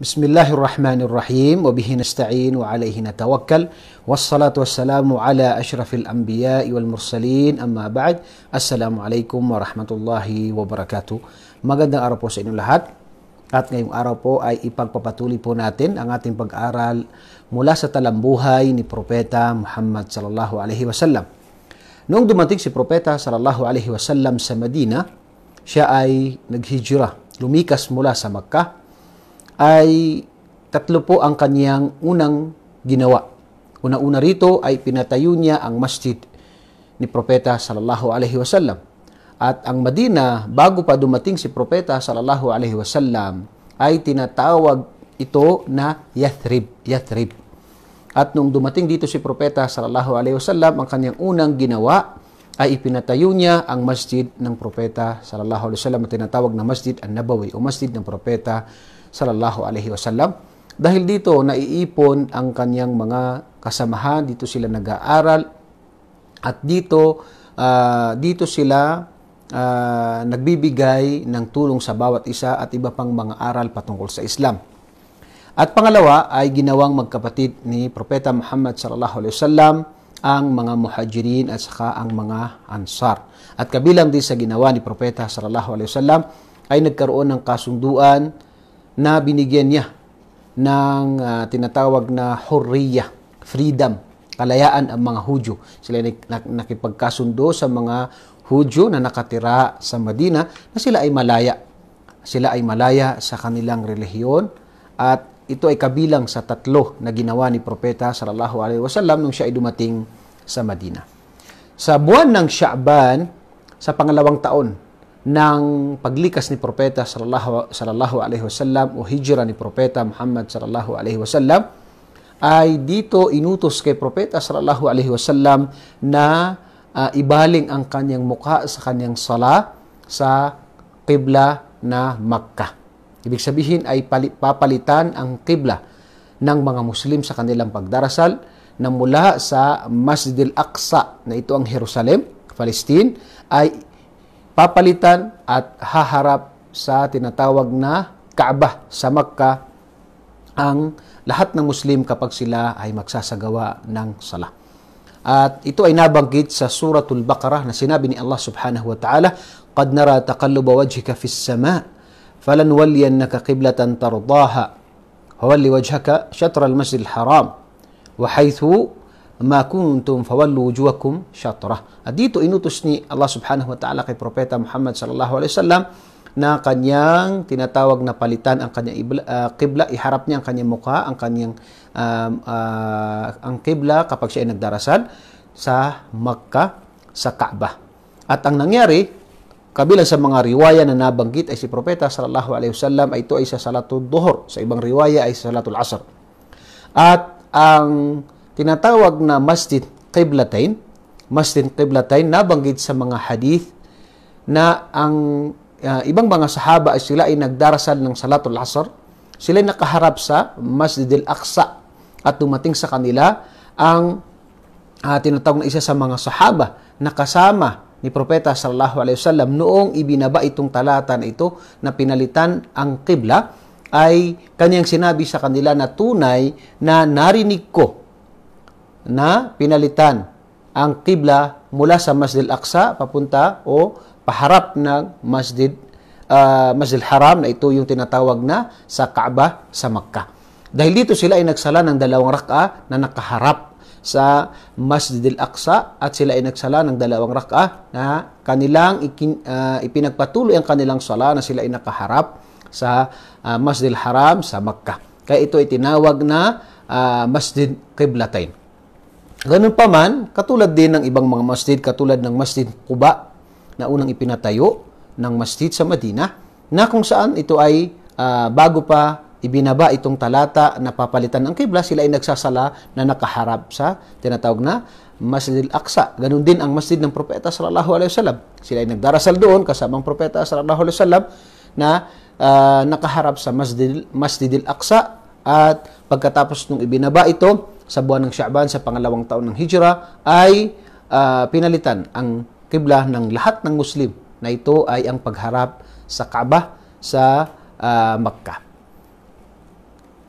بسم الله الرحمن الرحيم وبه نستعين وعليه نتوكل والصلاة والسلام على أشرف الأنبياء والمرسلين أما بعد السلام عليكم ورحمة الله وبركاته Magandang araw po sa inyong lahat at ngayong araw po ay ipagpapatuloy po natin ang ating pag-aral mula sa talambuhay ni Propeta Muhammad sallallahu alaihi wasallam. Noong dumating si Propeta sallallahu alaihi wasallam sa Medina, siya ay naghijra, lumikas mula sa Makkah ay tatlo po ang kaniyang unang ginawa. Una-una rito ay pinatayo niya ang masjid ni Propeta sallallahu alaihi wasallam. At ang Madina, bago pa dumating si Propeta sallallahu alaihi wasallam, ay tinatawag ito na Yathrib, Yathrib. At nung dumating dito si Propeta sallallahu alaihi wasallam, ang kanyang unang ginawa ay ipinatayo niya ang masjid ng Propeta sallallahu alaihi wasallam, tinatawag na Masjid an-Nabawi o Masjid ng Propeta sallallahu alaihi wasallam. Dahil dito naiipon ang kanyang mga kasamahan, dito sila nag-aaral at dito uh, dito sila uh, nagbibigay ng tulong sa bawat isa at iba pang mga aral patungkol sa Islam. At pangalawa ay ginawang magkapatid ni Propeta Muhammad sallallahu alaihi wasallam ang mga muhajirin at saka ang mga ansar. At kabilang din sa ginawa ni Propeta sallallahu alaihi wasallam ay nagkaroon ng kasunduan na binigyan niya ng uh, tinatawag na hurriya, freedom, kalayaan ang mga Hudyo. Sila nakipagkasundo sa mga Hudyo na nakatira sa Medina na sila ay malaya. Sila ay malaya sa kanilang relihiyon at ito ay kabilang sa tatlo na ginawa ni Propeta sallallahu alaihi wasallam nung siya ay dumating sa Medina. Sa buwan ng Sha'ban, sa pangalawang taon ng paglikas ni propeta sallallahu, sallallahu alaihi wasallam o hijra ni propeta Muhammad sallallahu alaihi wasallam ay dito inutos kay propeta sallallahu alaihi wasallam na uh, ibaling ang kanyang mukha sa kanyang sala sa kibla na Makkah. Ibig sabihin ay papalitan ang kibla ng mga Muslim sa kanilang pagdarasal na mula sa Masjid al-Aqsa na ito ang Jerusalem, Palestine, ay papalitan at haharap sa tinatawag na Kaaba sa Makkah ang lahat ng Muslim kapag sila ay magsasagawa ng salah. At ito ay nabanggit sa Suratul Baqarah na sinabi ni Allah Subhanahu wa Ta'ala, "Qad nara taqalluba wajhika fis sama' falanwalliyannaka qiblatan tardaha, fawalli wajhaka shatra al-masjid al-haram, wa haythu ma kuntum fawallu wujuhakum syatra. At dito inutos ni Allah Subhanahu wa taala kay propeta Muhammad sallallahu alaihi wasallam na kanyang tinatawag na palitan ang kanyang ibla, uh, iharap niya ang kanyang mukha, ang kanyang um, uh, ang kibla kapag siya ay nagdarasal sa Makkah sa Kaaba. At ang nangyari, kabilang sa mga riwaya na nabanggit ay si propeta sallallahu alaihi wasallam ay ito ay sa salatul duhur, sa ibang riwaya ay sa salatul asr. At ang tinatawag na Masjid Qiblatain. Masjid Qiblatain nabanggit sa mga hadith na ang uh, ibang mga sahaba ay sila ay nagdarasal ng Salatul Asr. Sila ay nakaharap sa Masjid Al-Aqsa at dumating sa kanila ang uh, tinatawag na isa sa mga sahaba na kasama ni Propeta sallallahu alaihi wasallam noong ibinaba itong talata na ito na pinalitan ang kibla ay kanyang sinabi sa kanila na tunay na narinig ko na pinalitan ang kibla mula sa Masjid Al-Aqsa papunta o paharap ng Masjid uh, Masjid Haram na ito yung tinatawag na sa Kaaba sa Makkah. Dahil dito sila ay nagsala ng dalawang rak'a na nakaharap sa Masjid Al-Aqsa at sila ay nagsala ng dalawang rak'a na kanilang ikin, uh, ipinagpatuloy ang kanilang sala na sila ay nakaharap sa uh, Masjid Haram sa Makkah. Kaya ito ay tinawag na uh, Masjid Qiblatain. Ganun pa man, katulad din ng ibang mga masjid, katulad ng Masjid Kuba na unang ipinatayo ng masjid sa Madina, na kung saan ito ay uh, bago pa ibinaba itong talata na papalitan ng kibla, sila ay nagsasala na nakaharap sa tinatawag na Masjid al-Aqsa. Ganun din ang masjid ng Propeta sallallahu alaihi wasallam. Sila ay nagdarasal doon kasama ang Propeta sallallahu alaihi wasallam na uh, nakaharap sa Masjid Masjid al-Aqsa at pagkatapos nung ibinaba ito, sa buwan ng Sha'ban sa pangalawang taon ng Hijra ay uh, pinalitan ang kibla ng lahat ng Muslim na ito ay ang pagharap sa Kaaba sa uh, Makkah.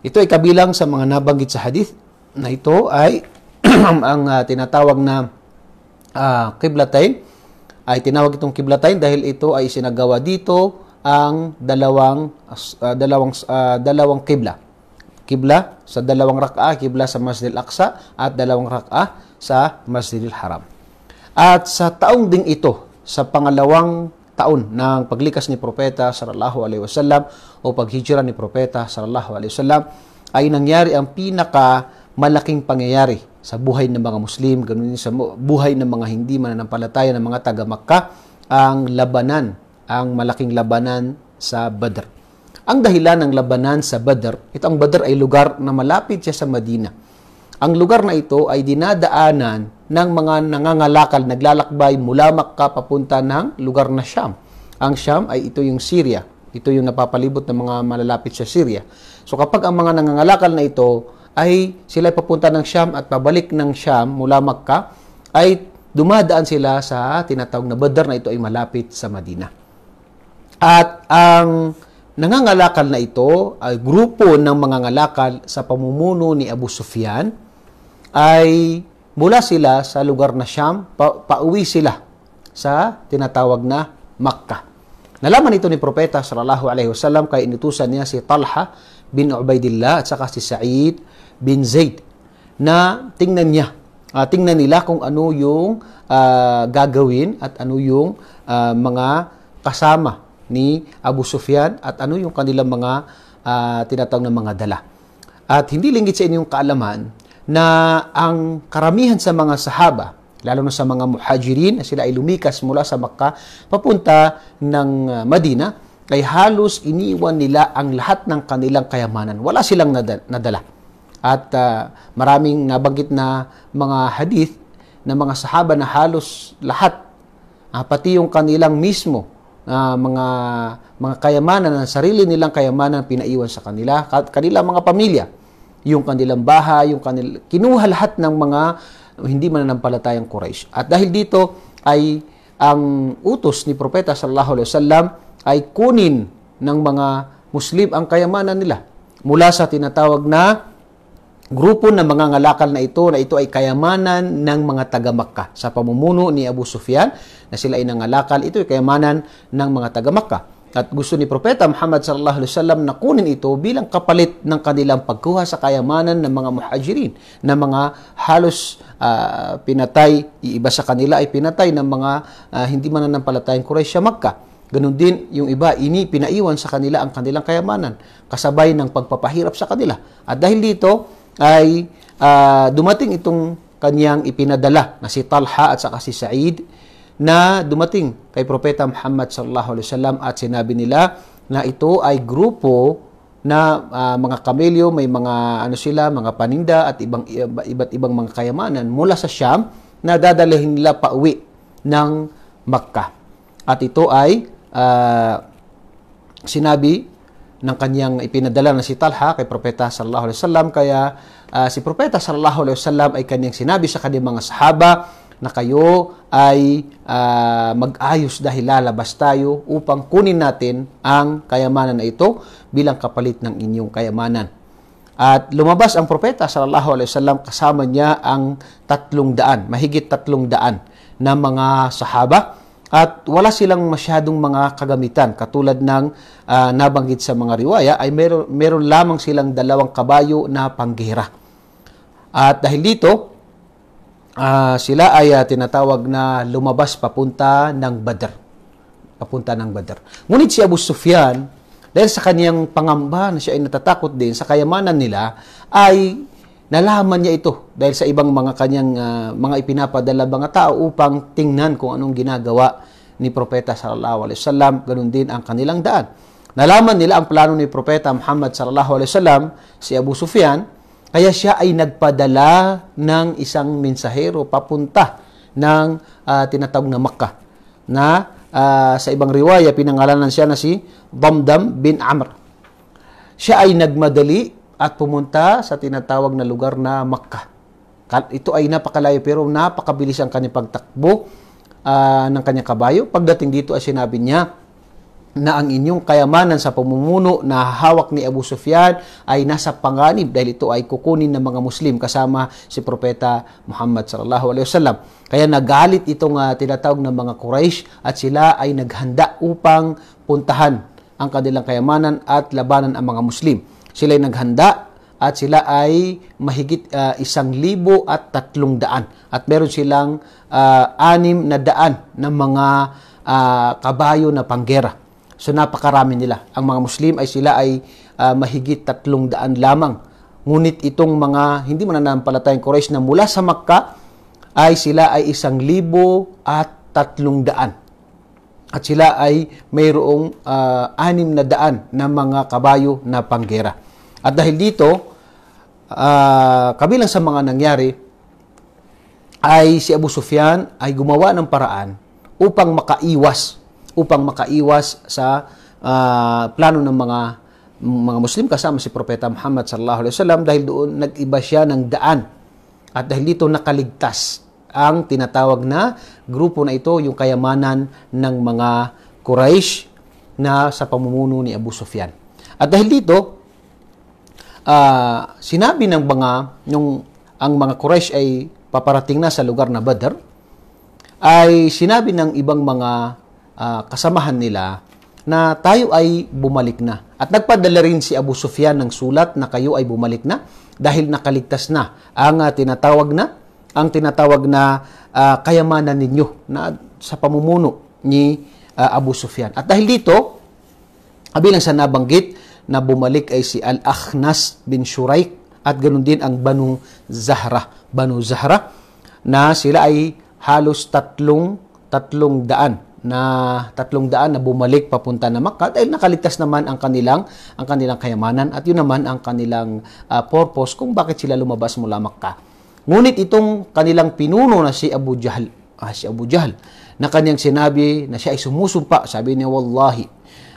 Ito ay kabilang sa mga nabanggit sa hadith na ito ay ang uh, tinatawag na uh, kiblatain ay tinawag itong kiblatain dahil ito ay sinagawa dito ang dalawang uh, dalawang uh, dalawang kibla kibla sa dalawang rak'ah, kibla sa Masjid al-Aqsa at dalawang rak'ah sa Masjid al-Haram. At sa taong ding ito, sa pangalawang taon ng paglikas ni Propeta sallallahu alaihi wasallam o paghijra ni Propeta sallallahu alaihi wasallam ay nangyari ang pinaka malaking pangyayari sa buhay ng mga Muslim, ganun din sa buhay ng mga hindi mananampalataya ng mga taga Makkah ang labanan, ang malaking labanan sa Badr. Ang dahilan ng labanan sa Badr, ito ang Badr ay lugar na malapit siya sa Madina. Ang lugar na ito ay dinadaanan ng mga nangangalakal, naglalakbay mula Makka papunta ng lugar na Sham. Ang Sham ay ito yung Syria. Ito yung napapalibot ng mga malalapit sa Syria. So kapag ang mga nangangalakal na ito ay sila papunta ng Sham at pabalik ng Sham mula Makka, ay dumadaan sila sa tinatawag na Badr na ito ay malapit sa Madina. At ang nangangalakal na ito, ay ah, grupo ng mga ngalakal sa pamumuno ni Abu Sufyan, ay mula sila sa lugar na Syam, pa- pauwi sila sa tinatawag na Makkah. Nalaman ito ni Propeta sallallahu alaihi wasallam kay inutusan niya si Talha bin Ubaidillah at saka si Sa'id bin Zaid na tingnan niya uh, tingnan nila kung ano yung uh, gagawin at ano yung uh, mga kasama ni Abu Sufyan at ano yung kanilang mga uh, tinatawag na mga dala. At hindi linggit sa inyong kaalaman na ang karamihan sa mga sahaba, lalo na sa mga muhajirin na sila ay lumikas mula sa Makkah papunta ng ah, Madina, ay halos iniwan nila ang lahat ng kanilang kayamanan. Wala silang nadala. At uh, maraming nabanggit na mga hadith ng mga sahaba na halos lahat, uh, pati yung kanilang mismo uh, mga mga kayamanan ang sarili nilang kayamanan pinaiwan sa kanila kanila mga pamilya yung kanilang bahay yung kanil kinuha lahat ng mga hindi mananampalatayang Quraysh at dahil dito ay ang utos ni propeta sallallahu alaihi wasallam ay kunin ng mga Muslim ang kayamanan nila mula sa tinatawag na grupo ng mga ngalakal na ito na ito ay kayamanan ng mga taga Makkah. Sa pamumuno ni Abu Sufyan na sila ay nangalakal, ito ay kayamanan ng mga taga Makkah. At gusto ni Propeta Muhammad sallallahu alaihi wasallam na kunin ito bilang kapalit ng kanilang pagkuha sa kayamanan ng mga muhajirin na mga halos uh, pinatay, iba sa kanila ay pinatay ng mga uh, hindi mananampalatayang Quraysh sa Makkah. Ganon din yung iba, ini pinaiwan sa kanila ang kanilang kayamanan kasabay ng pagpapahirap sa kanila. At dahil dito, ay uh, dumating itong kaniyang ipinadala na si Talha at saka si Sa'id na dumating kay Propeta Muhammad sallallahu alaihi wasallam at sinabi nila na ito ay grupo na uh, mga kamelyo, may mga ano sila, mga paninda at ibang iba, iba't ibang mga kayamanan mula sa Syam na dadalhin nila pauwi ng Makkah. At ito ay uh, sinabi ng kanyang ipinadala na si Talha kay Propeta sallallahu alaihi wasallam kaya uh, si Propeta sallallahu alaihi wasallam ay kanyang sinabi sa kanyang mga sahaba na kayo ay uh, mag-ayos dahil lalabas tayo upang kunin natin ang kayamanan na ito bilang kapalit ng inyong kayamanan. At lumabas ang propeta sallallahu alaihi wasallam kasama niya ang tatlong daan, mahigit tatlong daan na mga sahaba at wala silang masyadong mga kagamitan. Katulad ng uh, nabanggit sa mga riwaya ay meron, meron lamang silang dalawang kabayo na panggihira. At dahil dito, uh, sila ay uh, tinatawag na lumabas papunta ng Badr. Papunta ng Badr. Ngunit si Abu Sufyan, dahil sa kaniyang pangamba na siya ay natatakot din sa kayamanan nila, ay nalaman niya ito dahil sa ibang mga kanyang uh, mga ipinapadala mga tao upang tingnan kung anong ginagawa ni Propeta sallallahu alaihi wasallam, ganun din ang kanilang daan. Nalaman nila ang plano ni Propeta Muhammad sallallahu alaihi wasallam si Abu Sufyan, kaya siya ay nagpadala ng isang mensahero papunta ng uh, tinatawag na Makkah na uh, sa ibang riwaya pinangalanan siya na si Damdam bin Amr. Siya ay nagmadali at pumunta sa tinatawag na lugar na Makkah. Ito ay napakalayo pero napakabilis ang kanyang pagtakbo uh, ng kanyang kabayo. Pagdating dito ay sinabi niya na ang inyong kayamanan sa pamumuno na hawak ni Abu Sufyan ay nasa panganib dahil ito ay kukunin ng mga Muslim kasama si Propeta Muhammad sallallahu alaihi wasallam. Kaya nagalit itong uh, tinatawag ng mga Quraysh at sila ay naghanda upang puntahan ang kanilang kayamanan at labanan ang mga Muslim. Sila'y naghanda at sila ay mahigit uh, isang libo at tatlong daan. At meron silang uh, anim na daan ng mga uh, kabayo na panggera. So napakarami nila. Ang mga Muslim ay sila ay uh, mahigit tatlong daan lamang. Ngunit itong mga hindi mananampalatayang Quraysh na mula sa Makkah ay sila ay isang libo at tatlong daan. At sila ay mayroong uh, anim na daan na mga kabayo na panggera. At dahil dito, uh, kabilang sa mga nangyari, ay si Abu Sufyan ay gumawa ng paraan upang makaiwas, upang makaiwas sa uh, plano ng mga mga Muslim kasama si Propeta Muhammad sallallahu alaihi wasallam dahil doon nag-iba siya ng daan at dahil dito nakaligtas ang tinatawag na grupo na ito yung kayamanan ng mga Quraysh na sa pamumuno ni Abu Sufyan. At dahil dito, uh, sinabi ng mga nung ang mga Quraysh ay paparating na sa lugar na Badr ay sinabi ng ibang mga uh, kasamahan nila na tayo ay bumalik na. At nagpadala rin si Abu Sufyan ng sulat na kayo ay bumalik na dahil nakaligtas na ang uh, tinatawag na ang tinatawag na uh, kayamanan ninyo na sa pamumuno ni uh, Abu Sufyan. At dahil dito, kabilang sa nabanggit, na bumalik ay si Al-Akhnas bin Shuraik at ganoon din ang Banu Zahra. Banu Zahra na sila ay halos tatlong tatlong daan na tatlong daan na bumalik papunta na Makkah dahil nakaligtas naman ang kanilang ang kanilang kayamanan at yun naman ang kanilang uh, purpose kung bakit sila lumabas mula Makkah. Ngunit itong kanilang pinuno na si Abu Jahl, ah, si Abu Jahl na kanyang sinabi na siya ay sumusumpa, sabi niya wallahi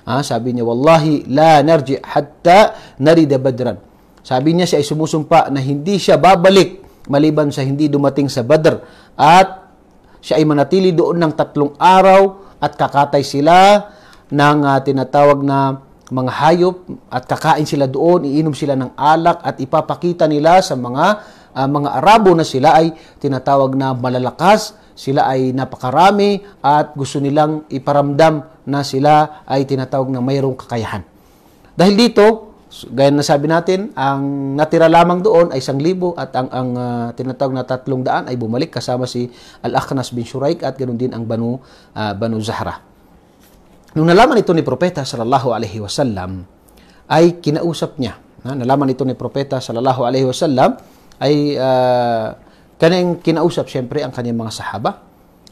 Ha, sabi niya, Wallahi la narji hatta narida badran. Sabi niya siya ay sumusumpa na hindi siya babalik maliban sa hindi dumating sa Badr at siya ay manatili doon ng tatlong araw at kakatay sila ng uh, tinatawag na mga hayop at kakain sila doon, iinom sila ng alak at ipapakita nila sa mga uh, mga Arabo na sila ay tinatawag na malalakas, sila ay napakarami at gusto nilang iparamdam na sila ay tinatawag na mayroong kakayahan. Dahil dito, gaya na sabi natin, ang natira lamang doon ay isang libo at ang, ang uh, tinatawag na tatlong daan ay bumalik kasama si al aknas bin Shuraik at ganoon din ang Banu, uh, Banu Zahra. Nung nalaman ito ni Propeta sallallahu alaihi wasallam, ay kinausap niya. Na, nalaman ito ni Propeta sallallahu alaihi wasallam, ay uh, ah, kanyang kinausap siyempre ang kanyang mga sahaba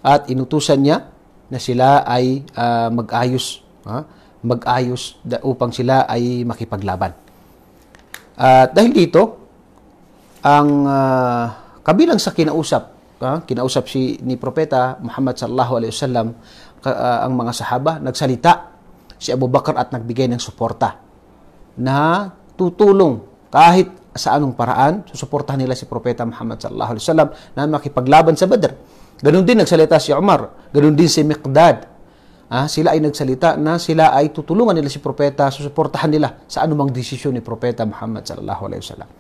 at inutusan niya na sila ay uh, mag-ayos uh, mag-ayos upang sila ay makipaglaban. At uh, dahil dito ang uh, kabilang sa kinausap uh, kinausap si ni propeta Muhammad sallallahu alaihi wasallam uh, ang mga sahaba nagsalita si Abu Bakar at nagbigay ng suporta na tutulong kahit sa anong paraan susuportahan nila si Propeta Muhammad sallallahu alaihi wasallam na makipaglaban sa Badr. Ganun din nagsalita si Umar, ganun din si Miqdad. Ah, sila ay nagsalita na sila ay tutulungan nila si Propeta, susuportahan nila sa anumang desisyon ni Propeta Muhammad sallallahu alaihi wasallam.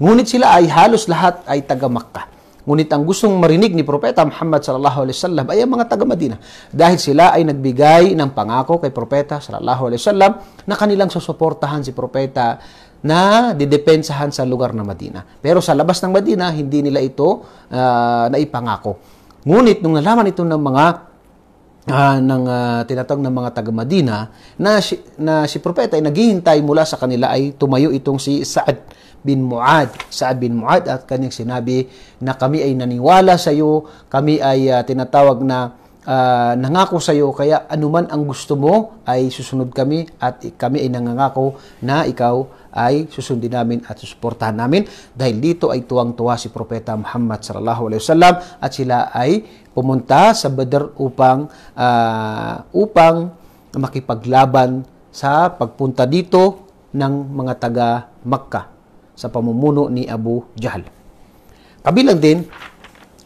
Ngunit sila ay halos lahat ay taga Makkah. Ngunit ang gustong marinig ni Propeta Muhammad sallallahu alaihi wasallam ay ang mga taga Madina dahil sila ay nagbigay ng pangako kay Propeta sallallahu alaihi wasallam na kanilang susuportahan si Propeta na didepensahan sa lugar ng Madina. Pero sa labas ng Madina, hindi nila ito uh, naipangako. Ngunit nung nalaman ito ng mga uh, ng uh, tinatawag ng mga taga Madina na si, na si propeta ay naghihintay mula sa kanila ay tumayo itong si Saad bin Muad, Saad bin Muad at kanyang sinabi na kami ay naniwala sa iyo, kami ay uh, tinatawag na uh, nangako sa iyo kaya anuman ang gusto mo ay susunod kami at kami ay nangangako na ikaw ay susundin namin at susuportahan namin dahil dito ay tuwang-tuwa si Propeta Muhammad sallallahu alaihi wasallam at sila ay pumunta sa Badr upang uh, upang makipaglaban sa pagpunta dito ng mga taga Makkah sa pamumuno ni Abu Jahl. Kabilang din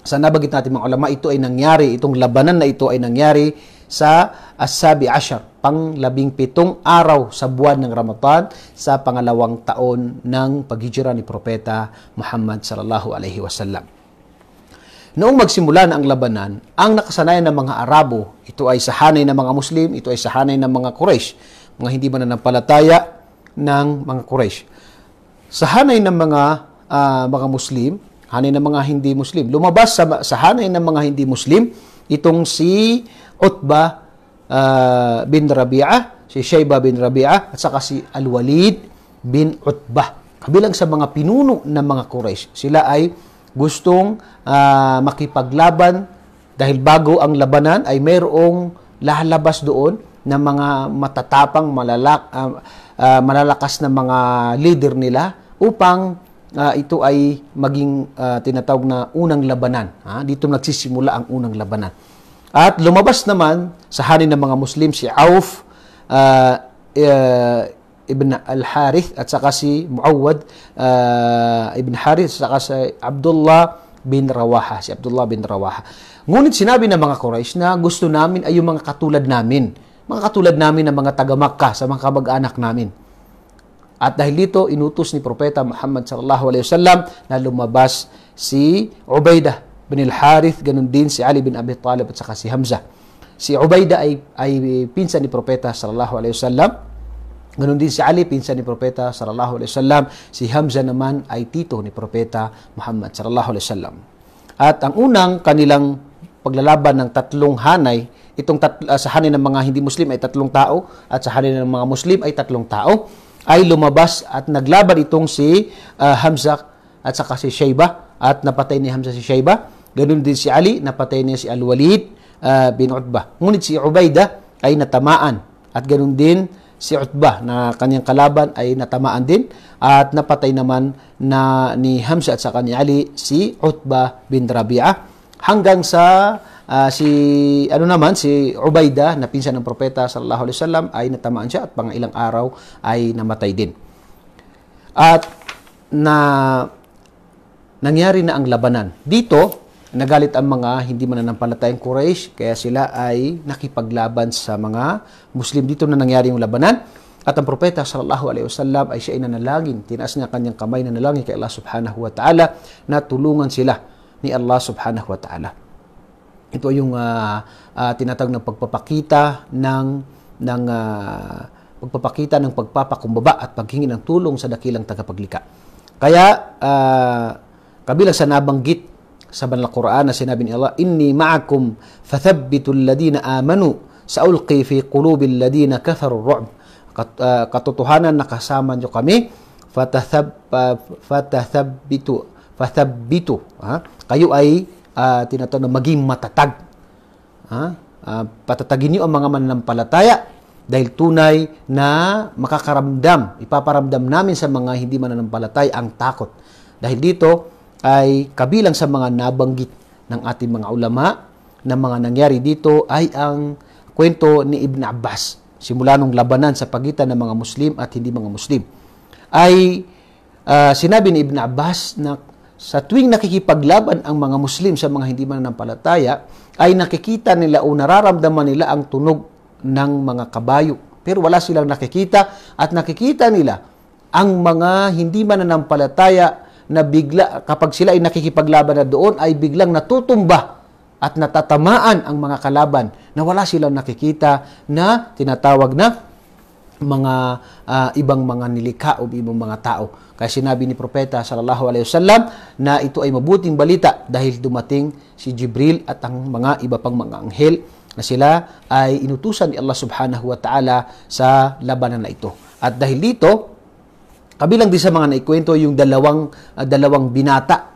sa nabagit natin mga ulama, ito ay nangyari, itong labanan na ito ay nangyari sa As-Sabi Ashar panglabing pitong araw sa buwan ng Ramadan sa pangalawang taon ng paghijira ni Propeta Muhammad sallallahu alaihi wasallam. Noong magsimula na ang labanan, ang nakasanayan ng mga Arabo, ito ay sahanay ng mga Muslim, ito ay sahanay ng mga Quraysh, mga hindi mananampalataya ng mga Quraysh. Sahanay ng mga uh, mga Muslim, hanay ng mga hindi Muslim. Lumabas sa, sa hanay ng mga hindi Muslim itong si Utbah uh, bin Rabi'ah, si Shayba bin Rabi'ah, at saka si Al-Walid bin Utbah. Kabilang sa mga pinuno ng mga Quraysh, sila ay gustong uh, makipaglaban dahil bago ang labanan ay mayroong lalabas doon ng mga matatapang malalak, uh, uh, malalakas na mga leader nila upang uh, ito ay maging uh, tinatawag na unang labanan. Ha? Dito nagsisimula ang unang labanan. At lumabas naman sa hanin ng mga Muslim si Auf uh, uh, ibn al-Harith at saka si Muawad uh, ah, ibn Harith at saka si Abdullah bin Rawaha, si Abdullah bin Rawaha. Ngunit sinabi ng mga Quraysh na gusto namin ay yung mga katulad namin, mga katulad namin ng mga taga Makkah sa mga kamag-anak namin. At dahil dito, inutos ni Propeta Muhammad sallallahu alaihi wasallam na lumabas si Ubaidah bin al-Harith, ganun din si Ali bin Abi Talib at saka si Hamza. Si Ubaida ay, ay pinsan ni Propeta sallallahu alaihi wasallam. Ganun din si Ali, pinsan ni Propeta sallallahu alaihi wasallam. Si Hamza naman ay tito ni Propeta Muhammad sallallahu alaihi wasallam. At ang unang kanilang paglalaban ng tatlong hanay, itong tat, ah, sa hanay ng mga hindi Muslim ay tatlong tao at sa hanay ng mga Muslim ay tatlong tao ay lumabas at naglaban itong si uh, Hamza at saka si Shayba at napatay ni Hamza si Shayba. Ganun din si Ali, napatay niya si Al-Walid uh, bin Utbah. Ngunit si Ubaida ay natamaan at ganun din si Utbah na kanyang kalaban ay natamaan din at napatay naman na ni Hamza at saka ni Ali si Utbah bin Rabi'ah hanggang sa uh, si ano naman si Ubaida na pinsan ng propeta sallallahu alaihi wasallam ay natamaan siya at pang ilang araw ay namatay din. At na nangyari na ang labanan. Dito, nagalit ang mga hindi mananampalatayang Quraysh, kaya sila ay nakipaglaban sa mga Muslim. Dito na nangyari yung labanan. At ang propeta sallallahu alaihi wasallam ay siya ay nanalangin. Tinaas niya kanyang kamay na nalangin kay Allah subhanahu wa ta'ala na tulungan sila ni Allah subhanahu wa ta'ala. Ito ay yung uh, uh, tinatawag ng pagpapakita ng ng uh, pagpapakita ng pagpapakumbaba at paghingi ng tulong sa dakilang tagapaglikha. Kaya uh, Kabilang sa nabanggit sa banal Quran na sinabi ni Allah, Inni ma'akum fathabbitu alladina amanu sa ulqi fi qulubi alladina katharu ru'b. Kat, uh, katotohanan nakasama nyo kami, fatathab, uh, ah, fatathabbitu, fathabbitu. Ha? Kayo ay uh, tinatawag maging matatag. Ha? Uh, patatagin nyo ang mga mananampalataya dahil tunay na makakaramdam, ipaparamdam namin sa mga hindi mananampalatay ang takot. Dahil dito, ay kabilang sa mga nabanggit ng ating mga ulama na mga nangyari dito ay ang kwento ni Ibn Abbas simula nung labanan sa pagitan ng mga Muslim at hindi mga Muslim ay uh, sinabi ni Ibn Abbas na sa tuwing nakikipaglaban ang mga Muslim sa mga hindi mananampalataya ay nakikita nila o nararamdaman nila ang tunog ng mga kabayo pero wala silang nakikita at nakikita nila ang mga hindi mananampalataya na bigla, kapag sila ay nakikipaglaban na doon, ay biglang natutumba at natatamaan ang mga kalaban na wala silang nakikita na tinatawag na mga uh, ibang mga nilikha o ibang mga tao. Kaya sinabi ni propeta sallallahu alaihi wasallam na ito ay mabuting balita dahil dumating si Jibril at ang mga iba pang mga anghel na sila ay inutusan ni Allah subhanahu wa ta'ala sa labanan na ito. At dahil dito, Kabilang din sa mga naikwento yung dalawang, uh, dalawang binata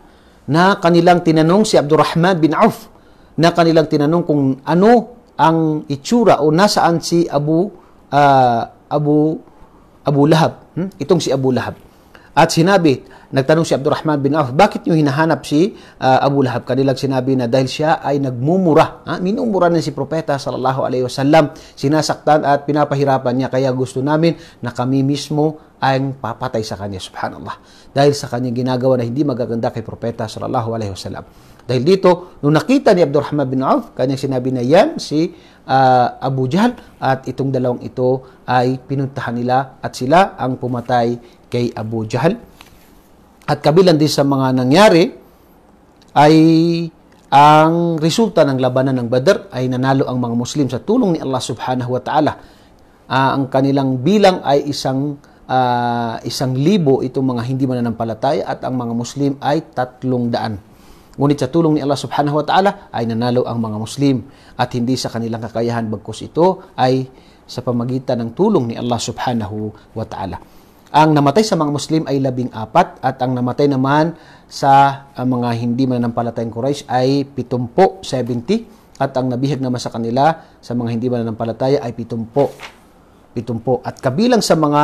na kanilang tinanong si Abdurrahman bin Auf na kanilang tinanong kung ano ang itsura o nasaan si Abu uh, Abu Abu Lahab. Hmm? Itong si Abu Lahab. At sinabi, nagtanong si Abdurrahman bin Auf, bakit nyo hinahanap si uh, Abu Lahab? Kanilang sinabi na dahil siya ay nagmumura. Ha? Minumura na si Propeta sallallahu alaihi wasallam. Sinasaktan at pinapahirapan niya. Kaya gusto namin na kami mismo ang papatay sa kanya. Subhanallah. Dahil sa kanyang ginagawa na hindi magaganda kay Propeta sallallahu alaihi wasallam. Dahil dito, nung nakita ni Abdurrahman bin Auf, kanyang sinabi na yan si uh, Abu Jahl at itong dalawang ito ay pinuntahan nila at sila ang pumatay kay Abu Jahal. At kabilang din sa mga nangyari ay ang resulta ng labanan ng Badr ay nanalo ang mga Muslim sa tulong ni Allah Subhanahu wa Ta'ala. Uh, ang kanilang bilang ay isang uh, isang libo itong mga hindi mananampalataya at ang mga Muslim ay tatlong daan. Ngunit sa tulong ni Allah Subhanahu wa Ta'ala ay nanalo ang mga Muslim at hindi sa kanilang kakayahan bagkus ito ay sa pamagitan ng tulong ni Allah Subhanahu wa Ta'ala. Ang namatay sa mga Muslim ay labing apat at ang namatay naman sa uh, mga hindi mananampalatayang Quraysh ay pitumpo, 70 at ang nabihag naman sa kanila sa mga hindi mananampalataya ay pitumpo, pitumpo. At kabilang sa mga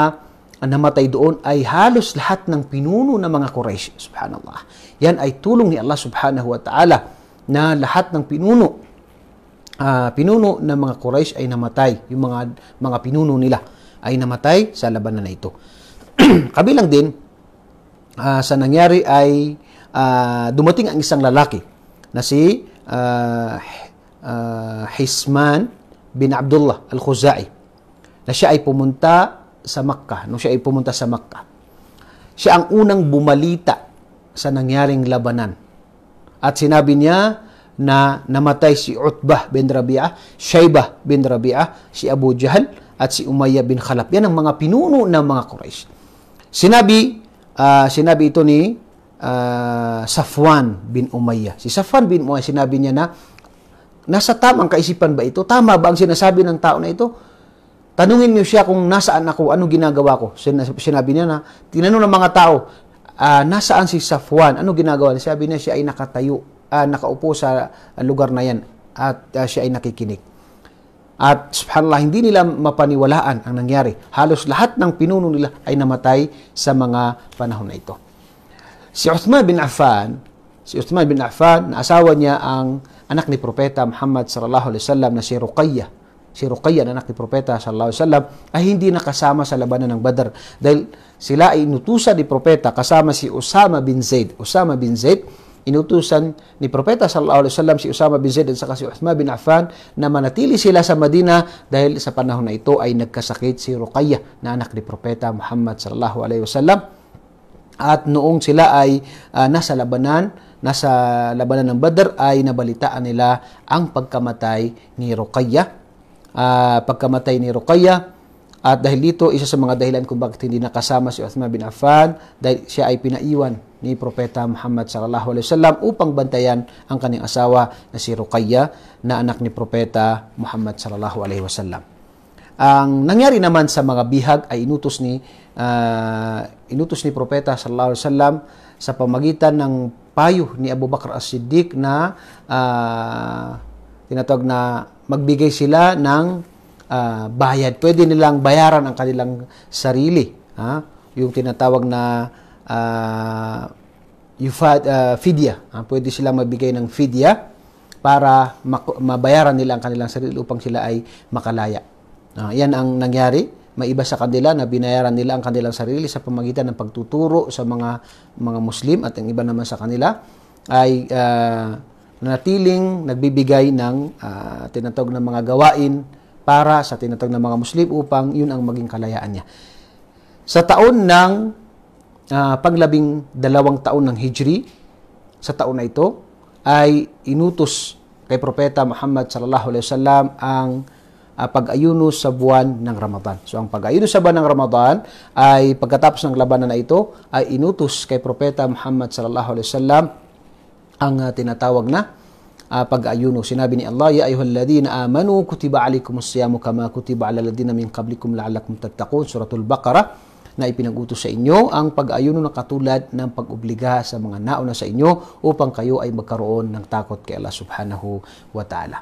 namatay doon ay halos lahat ng pinuno ng mga Quraysh. Subhanallah. Yan ay tulong ni Allah subhanahu wa ta'ala na lahat ng pinuno uh, pinuno ng mga Quraysh ay namatay. Yung mga mga pinuno nila ay namatay sa labanan na ito. kabilang din uh, sa nangyari ay uh, dumating ang isang lalaki na si uh, uh, Hisman bin Abdullah al-Khuzai na siya ay pumunta sa Makkah, nung siya ay pumunta sa Makkah. Siya ang unang bumalita sa nangyaring labanan. At sinabi niya na namatay si Utbah bin Rabi'ah, Shaybah bin Rabi'ah, si Abu Jahal, at si Umayyah bin Khalaf. Yan ang mga pinuno ng mga Quraysh. Sinabi, uh, sinabi ito ni uh, Safwan bin Umayyah. Si Safwan bin Umayyah, sinabi niya na, nasa tamang kaisipan ba ito? Tama ba ang sinasabi ng tao na ito? Tanungin niyo siya kung nasaan ako, ano ginagawa ko. Sinabi niya na, tinanong ng mga tao, uh, nasaan si Safwan? Ano ginagawa niya? Sabi niya siya ay nakatayo, uh, nakaupo sa lugar na yan at uh, siya ay nakikinig. At subhanallah, hindi nila mapaniwalaan ang nangyari. Halos lahat ng pinuno nila ay namatay sa mga panahon na ito. Si Uthman bin Affan, si Uthman bin Affan, na asawa niya ang anak ni Propeta Muhammad sallallahu alaihi wasallam na si Ruqayyah. Si Ruqayyah, na anak ni Propeta sallallahu alaihi wasallam, ay hindi nakasama sa labanan ng Badr dahil sila ay inutusan ni Propeta kasama si Usama bin Zaid. Usama bin Zaid inutusan ni Propeta sallallahu alaihi wasallam si Usama bin Zaid at saka si Uthman bin Affan na manatili sila sa Madina dahil sa panahon na ito ay nagkasakit si Ruqayyah na anak ni Propeta Muhammad sallallahu alaihi wasallam at noong sila ay uh, nasa labanan nasa labanan ng Badr ay nabalitaan nila ang pagkamatay ni Ruqayyah uh, pagkamatay ni Ruqayyah at dahil dito, isa sa mga dahilan kung bakit hindi nakasama si Uthman bin Affan dahil siya ay pinaiwan ni Propeta Muhammad sallallahu alaihi wasallam upang bantayan ang kanyang asawa na si Ruqayya na anak ni Propeta Muhammad sallallahu alaihi wasallam. Ang nangyari naman sa mga bihag ay inutos ni uh, inutos ni Propeta sallallahu alaihi wasallam sa pamagitan ng payo ni Abu Bakr as-Siddiq na uh, tinatawag na magbigay sila ng uh, bayad. Pwede nilang bayaran ang kanilang sarili. Ha? Yung tinatawag na uh, ah, yufad, uh, ah, fidya. Uh, pwede sila magbigay ng fidya para mabayaran nila ang kanilang sarili upang sila ay makalaya. Uh, yan ang nangyari. May iba sa kanila na binayaran nila ang kanilang sarili sa pamagitan ng pagtuturo sa mga mga Muslim at ang iba naman sa kanila ay uh, natiling nagbibigay ng uh, tinatawag ng mga gawain para sa tinatawag ng mga Muslim upang yun ang maging kalayaan niya. Sa taon ng uh, ah, panglabing dalawang taon ng Hijri, sa taon na ito, ay inutos kay Propeta Muhammad sallallahu alaihi wasallam ang uh, pag-ayuno sa buwan ng Ramadan. So ang pag-ayuno sa buwan ng Ramadan ay pagkatapos ng labanan na ito ay inutos kay Propeta Muhammad sallallahu alaihi wasallam ang uh, tinatawag na uh, pag-ayuno. Sinabi ni Allah, Ya ayuhalladina amanu kutiba alikumus siyamu kama kutiba ala ladina min qablikum la'allakum tattaqun. Suratul Baqarah na ipinagutos sa inyo ang pag-ayuno ng katulad ng pag-obliga sa mga nauna sa inyo upang kayo ay magkaroon ng takot kay Allah subhanahu wa ta'ala.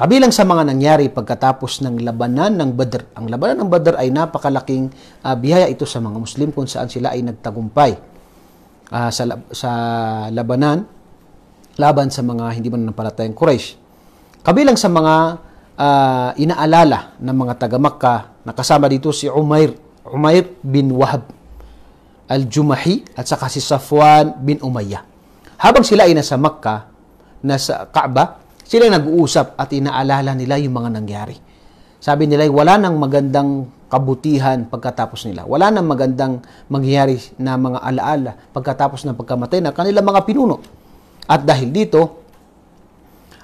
Kabilang sa mga nangyari pagkatapos ng labanan ng Badr. Ang labanan ng Badr ay napakalaking uh, biyaya ito sa mga Muslim kung saan sila ay nagtagumpay uh, sa, sa labanan laban sa mga hindi man mananampalatayang Quraysh. Kabilang sa mga uh, inaalala ng mga taga Makkah, nakasama dito si Umair Umayr bin Wahab al-Jumahi at saka si Safwan bin Umayyah. Habang sila ay nasa Makkah, nasa Kaaba, sila nag-uusap at inaalala nila yung mga nangyari. Sabi nila, wala nang magandang kabutihan pagkatapos nila. Wala nang magandang mangyayari na mga alaala pagkatapos ng pagkamatay ng kanilang mga pinuno. At dahil dito,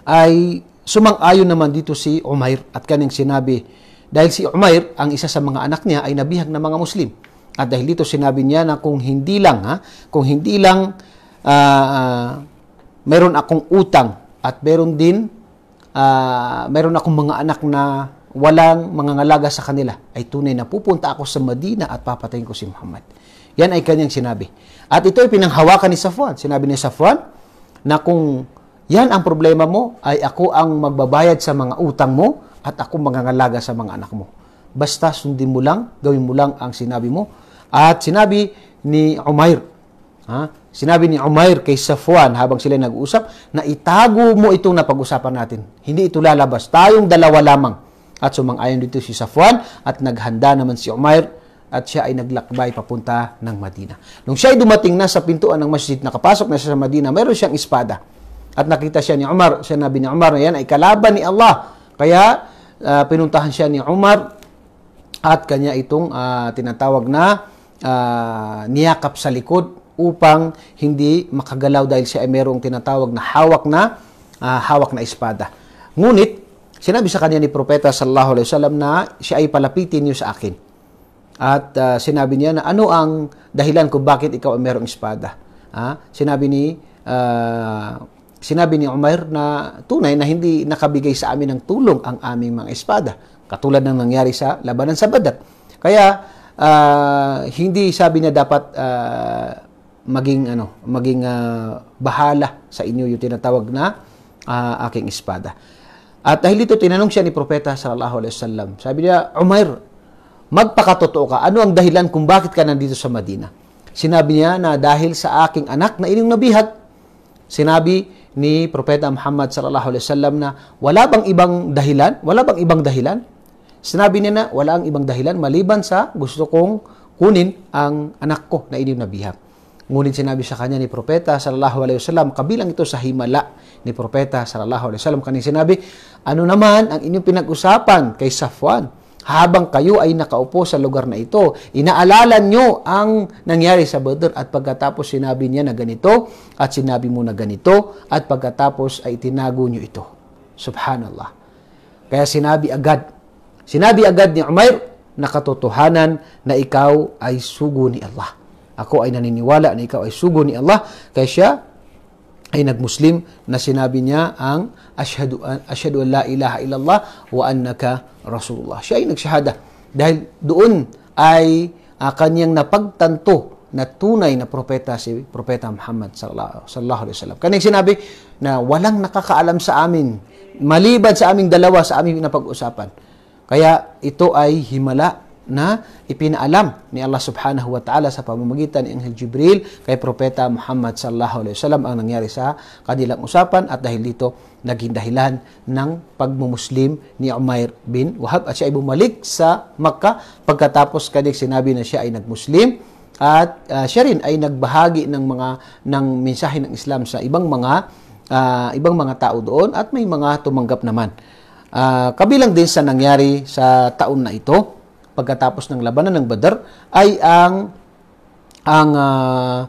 ay sumang-ayon naman dito si Umair at kanyang sinabi dahil si Umair, ang isa sa mga anak niya, ay nabihag ng mga Muslim. At dahil dito sinabi niya na kung hindi lang, ha, kung hindi lang uh, uh, meron akong utang at meron din uh, meron akong mga anak na walang mga ngalaga sa kanila, ay tunay na pupunta ako sa Madina at papatayin ko si Muhammad. Yan ay kanyang sinabi. At ito ay pinanghawakan ni Safwan. Sinabi ni Safwan na kung yan ang problema mo ay ako ang magbabayad sa mga utang mo at ako mangangalaga sa mga anak mo. Basta sundin mo lang, gawin mo lang ang sinabi mo. At sinabi ni Umair, ha? sinabi ni Umair kay Safwan habang sila nag-uusap na itago mo itong napag-usapan natin. Hindi ito lalabas. Tayong dalawa lamang. At sumang-ayon dito si Safwan at naghanda naman si Umair at siya ay naglakbay papunta ng Madina. Nung siya ay dumating na sa pintuan ng masjid, nakapasok na siya sa Madina, mayroon siyang espada. At nakita siya ni Umar, siya nabi ni Umar na yan ay kalaban ni Allah. Kaya uh, pinuntahan siya ni Umar at kanya itong uh, tinatawag na uh, niyakap sa likod upang hindi makagalaw dahil siya ay mayroong tinatawag na hawak na uh, hawak na espada. Ngunit sinabi sa kanya ni propeta sallallahu alaihi wasallam na siya ay palapitin niyo sa akin. At uh, sinabi niya na ano ang dahilan ko bakit ikaw ay mayroong espada. Ha? Sinabi ni uh, sinabi ni Umar na tunay na hindi nakabigay sa amin ng tulong ang aming mga espada, katulad ng nangyari sa labanan sa Badat. Kaya uh, hindi sabi niya dapat uh, maging ano, maging uh, bahala sa inyo yung tinatawag na uh, aking espada. At dahil ito, tinanong siya ni Propeta sallallahu alaihi wasallam. Sabi niya, "Umar, magpakatotoo ka. Ano ang dahilan kung bakit ka nandito sa Madina? Sinabi niya na dahil sa aking anak na inyong nabihat, sinabi ni Propeta Muhammad sallallahu alaihi wasallam na wala bang ibang dahilan? Wala bang ibang dahilan? Sinabi niya na wala ang ibang dahilan maliban sa gusto kong kunin ang anak ko na ininabihak. Ngunit sinabi sa kanya ni Propeta sallallahu alaihi wasallam, kabilang ito sa himala ni Propeta sallallahu alaihi wasallam kaning sinabi, ano naman ang inyong pinag-usapan kay Safwan? habang kayo ay nakaupo sa lugar na ito. Inaalala nyo ang nangyari sa Badr at pagkatapos sinabi niya na ganito at sinabi mo na ganito at pagkatapos ay tinago nyo ito. Subhanallah. Kaya sinabi agad, sinabi agad ni Umair na katotohanan na ikaw ay sugo ni Allah. Ako ay naniniwala na ikaw ay sugo ni Allah. Kaya siya ay nagmuslim na sinabi niya ang ashhadu, ashhadu la ilaha illallah wa annaka rasulullah. Siya ay nagshahada dahil doon ay uh, ah, kanyang napagtanto na tunay na propeta si Propeta Muhammad sallallahu alaihi wasallam. Kanyang sinabi na walang nakakaalam sa amin maliban sa aming dalawa sa aming napag-usapan. Kaya ito ay himala na ipinalam ni Allah subhanahu wa ta'ala sa pamamagitan ni Anghel Jibril kay Propeta Muhammad sallallahu alaihi wasallam ang nangyari sa kanilang usapan at dahil dito naging dahilan ng pagmumuslim ni Umair bin Wahab at siya ay bumalik sa Makkah pagkatapos kanig sinabi na siya ay nagmuslim at uh, siya rin ay nagbahagi ng mga ng mensahe ng Islam sa ibang mga uh, ibang mga tao doon at may mga tumanggap naman. Uh, kabilang din sa nangyari sa taon na ito pagkatapos ng labanan ng Badr ay ang ang uh,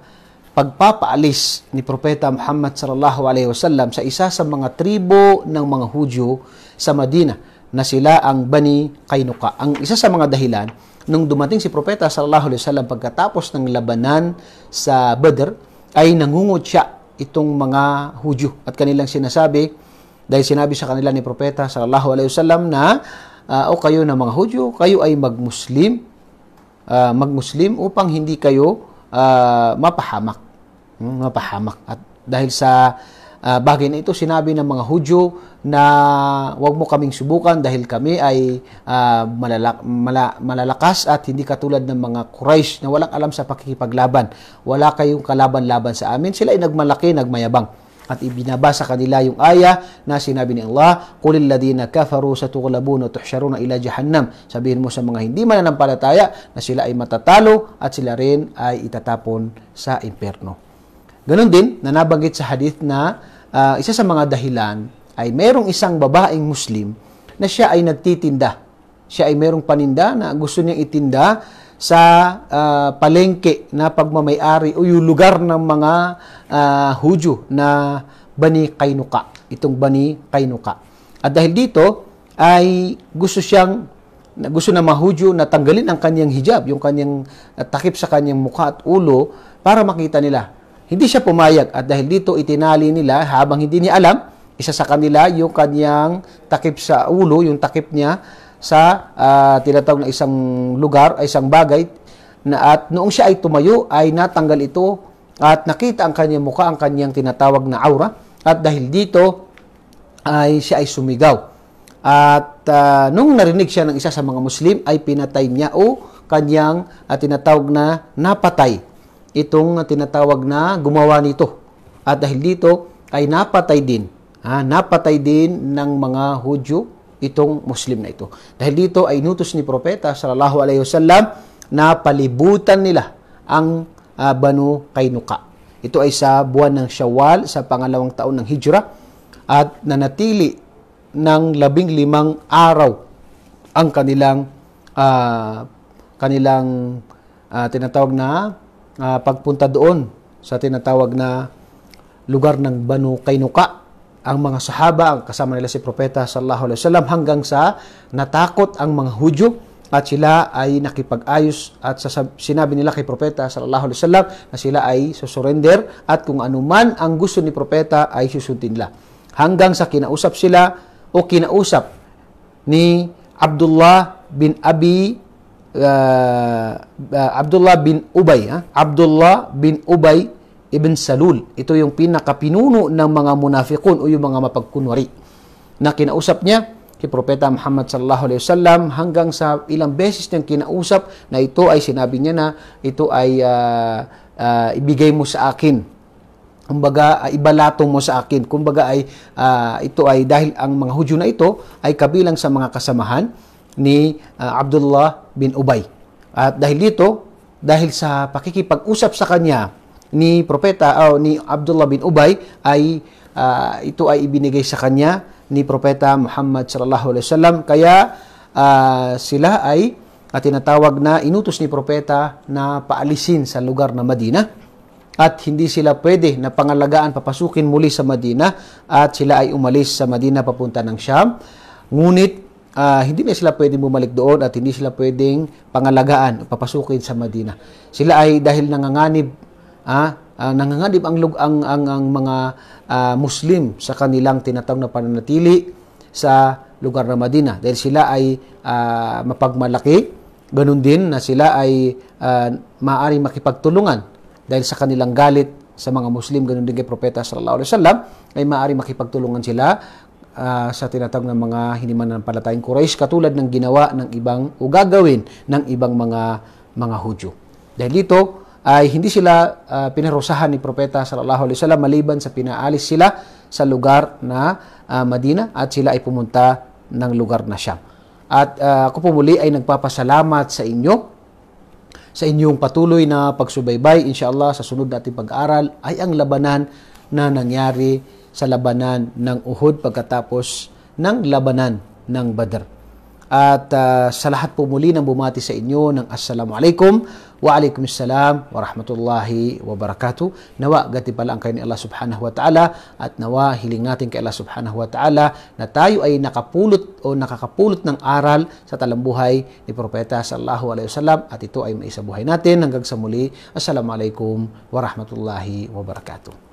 pagpapaalis ni Propeta Muhammad sallallahu alaihi wasallam sa isa sa mga tribo ng mga Hudyo sa Madina na sila ang Bani Kainuka. Ang isa sa mga dahilan nung dumating si Propeta sallallahu alaihi wasallam pagkatapos ng labanan sa Badr ay nangungot siya itong mga Hudyo at kanilang sinasabi dahil sinabi sa kanila ni Propeta sallallahu alaihi wasallam na uh, o kayo ng mga Hudyo, kayo ay magmuslim, uh, magmuslim upang hindi kayo uh, mapahamak. Hmm, mapahamak. At dahil sa uh, bagay na ito, sinabi ng mga Hudyo na huwag mo kaming subukan dahil kami ay uh, malalak, mala, malalakas at hindi katulad ng mga Quraysh na walang alam sa pakikipaglaban. Wala kayong kalaban-laban sa amin. Sila ay nagmalaki, nagmayabang at ibinabasa kanila yung aya na sinabi ni Allah, Kulil ladina kafaru satughlabuna wa tuhsharuna ila jahannam. Sabihin mo sa mga hindi mananampalataya na sila ay matatalo at sila rin ay itatapon sa impierno. Ganon din, na nabanggit sa hadith na uh, isa sa mga dahilan ay mayroong isang babaeng Muslim na siya ay nagtitinda. Siya ay mayroong paninda na gusto niyang itinda sa uh, palengke na pagmamayari o yung lugar ng mga uh, Hudyo na Bani Kainuka, itong Bani Kainuka. At dahil dito ay gusto siyang gusto ng mga Hudyo na tanggalin ang kanyang hijab, yung kanyang uh, takip sa kanyang mukha at ulo para makita nila. Hindi siya pumayag at dahil dito itinali nila habang hindi niya alam, isa sa kanila yung kanyang takip sa ulo, yung takip niya sa uh, tinatawag na isang lugar, ay isang bagay, na at noong siya ay tumayo, ay natanggal ito at nakita ang kanyang muka, ang kanyang tinatawag na aura. At dahil dito, ay siya ay sumigaw. At uh, ah, nung narinig siya ng isa sa mga Muslim, ay pinatay niya o kanyang uh, tinatawag na napatay. Itong uh, tinatawag na gumawa nito. At dahil dito, ay napatay din. Ha, napatay din ng mga Hudyo itong Muslim na ito. Dahil dito ay inutos ni Propeta sallallahu alaihi wasallam na palibutan nila ang uh, Banu Kainuka. Ito ay sa buwan ng Syawal sa pangalawang taon ng Hijra at nanatili ng labing limang araw ang kanilang uh, kanilang uh, tinatawag na uh, pagpunta doon sa tinatawag na lugar ng Banu Kainuka ang mga sahaba, ang kasama nila si Propeta sallallahu alaihi wasallam hanggang sa natakot ang mga Hudyo at sila ay nakipag-ayos at sinabi nila kay Propeta sallallahu alaihi wasallam na sila ay susurrender at kung anuman ang gusto ni Propeta ay susundin nila. Hanggang sa kinausap sila o kinausap ni Abdullah bin Abi uh, Abdullah bin Ubay, ha? Ah, Abdullah bin Ubay ibn Salul. Ito yung pinakapinuno ng mga munafikun o yung mga mapagkunwari na kinausap niya kay Propeta Muhammad sallallahu alaihi wasallam hanggang sa ilang beses niyang kinausap na ito ay sinabi niya na ito ay uh, uh, ibigay mo sa akin kumbaga uh, ah, ibalato mo sa akin kumbaga ay uh, ito ay dahil ang mga Hudyo na ito ay kabilang sa mga kasamahan ni uh, Abdullah bin Ubay at dahil dito dahil sa pakikipag-usap sa kanya ni Propeta o ni Abdullah bin Ubay ay uh, ito ay ibinigay sa kanya ni Propeta Muhammad sallallahu alaihi wasallam kaya uh, sila ay at ah, tinatawag na inutos ni Propeta na paalisin sa lugar na Madina at hindi sila pwede na pangalagaan papasukin muli sa Madina at sila ay umalis sa Madina papunta ng Syam. Ngunit uh, hindi na sila pwedeng bumalik doon at hindi sila pwedeng pangalagaan papasukin sa Madina. Sila ay dahil nanganganib ah, ah, nanganganib ang, ang, ang, ang mga ah, Muslim sa kanilang tinatawag na pananatili sa lugar na Madina dahil sila ay ah, mapagmalaki, ganun din na sila ay ah, maaaring makipagtulungan dahil sa kanilang galit sa mga Muslim, ganun din kay Propeta sallallahu alaihi wasallam ay maaaring makipagtulungan sila uh, sa tinatawag ng mga hiniman ng palatayang Quraysh katulad ng ginawa ng ibang o gagawin ng ibang mga mga Hudyo. Dahil dito, ay hindi sila uh, pinarusahan ni Propeta sallallahu alaihi wasallam maliban sa pinaalis sila sa lugar na uh, Madina at sila ay pumunta ng lugar na Syam. At uh, ako po muli ay nagpapasalamat sa inyo sa inyong patuloy na pagsubaybay. Inshallah sa sunod nating pag-aaral ay ang labanan na nangyari sa labanan ng Uhud pagkatapos ng labanan ng Badr. At uh, sa lahat po muli ng bumati sa inyo ng assalamu Assalamualaikum وعليكم السلام ورحمة الله وبركاته nawa gati pala ang kayo ni Allah subhanahu wa ta'ala at nawa hiling natin kay Allah subhanahu wa ta'ala na tayo ay nakapulot o nakakapulot ng aral sa talambuhay ni Propeta sallallahu alaihi wasallam at ito ay maisabuhay natin hanggang sa muli. Assalamualaikum warahmatullahi wabarakatuh.